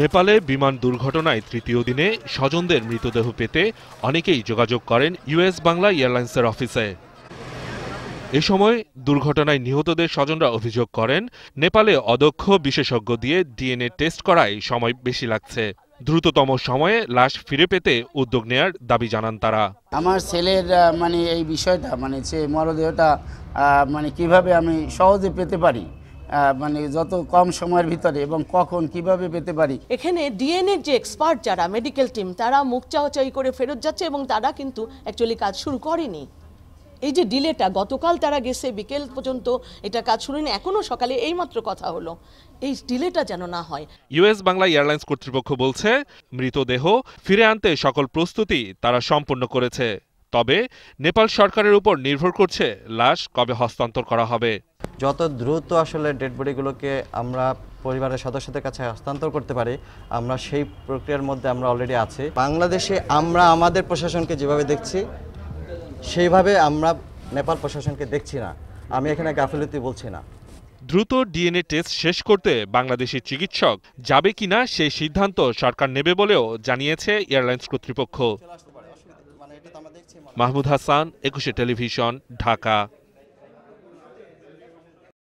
নেপালে বিমান দুর্ঘটনায় তৃতীয় দিনে স্বজনদের মৃতদেহ পেতে অনেকেই যোগাযোগ করেন ইউএস বাংলা এয়ারলাইন্সের অফিসে এ সময় দুর্ঘটনায় নিহতদের স্বজনরা অভিযোগ করেন নেপালে অদক্ষ বিশেষজ্ঞ দিয়ে ডিএনএ টেস্ট করায় সময় বেশি লাগছে দ্রুততম সময়ে লাশ ফিরে পেতে উদ্যোগ নেয়ার দাবি জানান তারা আমার ছেলের মানে এই বিষয়টা মানে সে মরদেহটা মানে কিভাবে আমি সহজে পেতে পারি মানে যত কম সময়ের ভিতরে এবং কখন কিভাবে পেতে পারি এখানে ডিএনএ যে এক্সপার্ট যারা মেডিকেল টিম তারা মুখ চাওয়াচাই করে ফেরত যাচ্ছে এবং তারা কিন্তু অ্যাকচুয়ালি কাজ শুরু করেনি এই যে ডিলেটা গতকাল তারা গেছে বিকেল পর্যন্ত এটা কাজ শুরু এখনো এখনও সকালে এইমাত্র কথা হলো এই ডিলেটা যেন না হয় ইউএস বাংলা এয়ারলাইন্স কর্তৃপক্ষ বলছে মৃতদেহ ফিরে আনতে সকল প্রস্তুতি তারা সম্পন্ন করেছে তবে নেপাল সরকারের উপর নির্ভর করছে লাশ কবে হস্তান্তর করা হবে যত দ্রুত আসলে ডেড বডিগুলোকে আমরা পরিবারের সদস্যদের কাছে হস্তান্তর করতে পারি আমরা সেই প্রক্রিয়ার মধ্যে আমরা অলরেডি আছি বাংলাদেশে আমরা আমাদের প্রশাসনকে যেভাবে দেখছি সেইভাবে আমরা নেপাল প্রশাসনকে দেখছি না আমি এখানে গাফিলতি বলছি না দ্রুত ডিএনএ টেস্ট শেষ করতে বাংলাদেশি চিকিৎসক যাবে কিনা সেই সিদ্ধান্ত সরকার নেবে বলেও জানিয়েছে এয়ারলাইন্স কর্তৃপক্ষ মাহমুদ হাসান একুশে টেলিভিশন ঢাকা